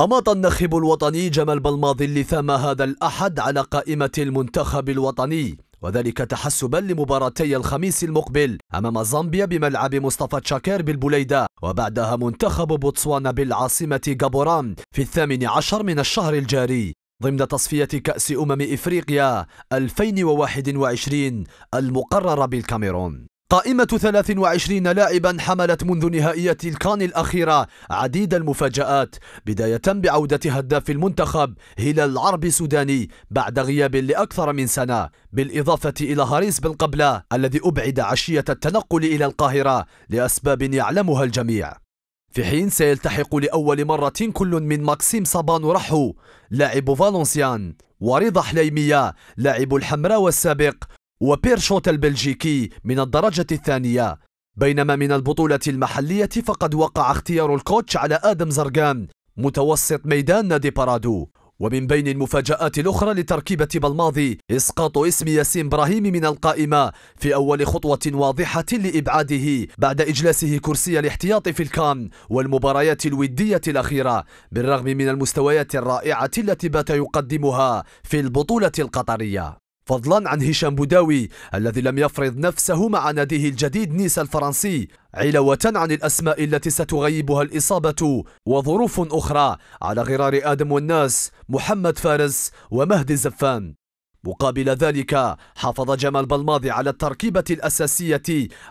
أماط الناخب الوطني جمال بلماضي اللثام هذا الأحد على قائمة المنتخب الوطني وذلك تحسبا لمباراتي الخميس المقبل أمام زامبيا بملعب مصطفى تشاكير بالبليدة وبعدها منتخب بوتسوانا بالعاصمة غابوران في الثامن عشر من الشهر الجاري ضمن تصفية كأس أمم إفريقيا 2021 المقررة بالكاميرون قائمة 23 لاعبا حملت منذ نهائية الكان الأخيرة عديد المفاجآت بداية بعودة هداف المنتخب هلال العربي السوداني بعد غياب لأكثر من سنة بالإضافة إلى هاريس بن قبلة الذي أبعد عشية التنقل إلى القاهرة لأسباب يعلمها الجميع في حين سيلتحق لأول مرة كل من ماكسيم صابان رحو لاعب فالنسيان ورضا حليمية لاعب الحمراء والسابق وبير شوت البلجيكي من الدرجة الثانية بينما من البطولة المحلية فقد وقع اختيار الكوتش على آدم زرقان متوسط ميدان نادي بارادو ومن بين المفاجآت الأخرى لتركيبة بالماضي إسقاط اسم ياسين إبراهيم من القائمة في أول خطوة واضحة لإبعاده بعد إجلاسه كرسي الاحتياط في الكام والمباريات الودية الأخيرة بالرغم من المستويات الرائعة التي بات يقدمها في البطولة القطرية فضلا عن هشام بوداوي الذي لم يفرض نفسه مع ناديه الجديد نيس الفرنسي علاوة عن الأسماء التي ستغيبها الإصابة وظروف أخرى على غرار آدم والناس محمد فارس ومهدي الزفان مقابل ذلك حافظ جمال بلماضي على التركيبة الأساسية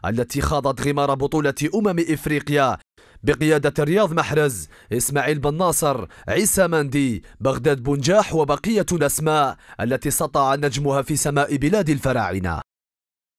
التي خاضت غمار بطولة أمم إفريقيا بقيادة رياض محرز إسماعيل بن ناصر عيسى مندي بغداد بنجاح وبقية الأسماء التي سطع نجمها في سماء بلاد الفراعنة